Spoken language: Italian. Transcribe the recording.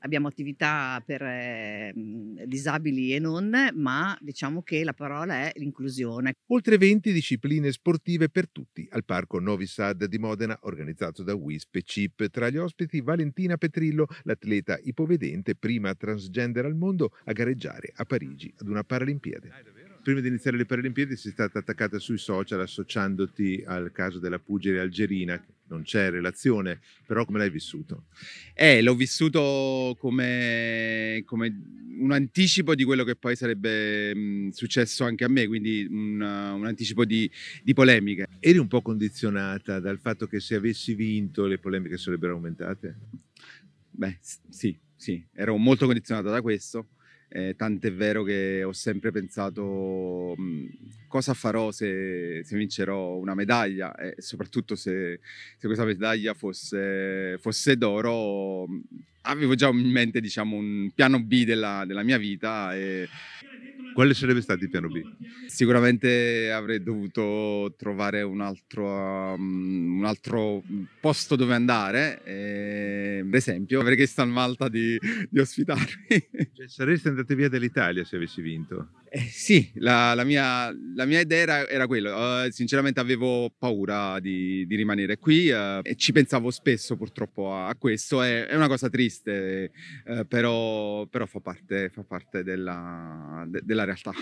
abbiamo attività per eh, disabili e non, ma diciamo che la parola è l'inclusione. Oltre 20 discipline sportive per tutti al Parco Novi Sad di Modena, organizzato da WISP e CIP. Tra gli ospiti Valentina Petrillo, l'atleta ipovedente, prima transgender al mondo, a gareggiare a Parigi ad una Paralimpiade prima di iniziare le Paralimpiadi sei stata attaccata sui social associandoti al caso della pugile algerina non c'è relazione, però come l'hai vissuto? Eh, l'ho vissuto come, come un anticipo di quello che poi sarebbe mh, mm, successo anche a me, quindi un, un anticipo di, di polemiche. Eri un po' condizionata dal fatto che se avessi vinto le polemiche sarebbero aumentate? Beh, sì, sì, ero molto condizionata da questo eh, tant'è vero che ho sempre pensato mh, mhmm, cosa farò se, se, vincerò una medaglia e soprattutto se, se questa medaglia fosse, fosse d'oro. Mh, mhmm, avevo già in mente diciamo, un piano B della, della mia vita. E... Quale sarebbe stato il piano B? Sicuramente avrei dovuto trovare un altro, um, un altro posto dove andare, e, ehm, per esempio avrei chiesto a Malta di, di ospitarmi. Cioè, saresti andato via dall'Italia se avessi vinto? Eh, sì, la, la, mia, la, mia, idea era, era quella. Uh, sinceramente avevo paura di, di rimanere qui uh, e ci pensavo spesso purtroppo a, a questo. È, è, una cosa triste, uh, però, però, fa parte, fa parte della, de, della Gracias.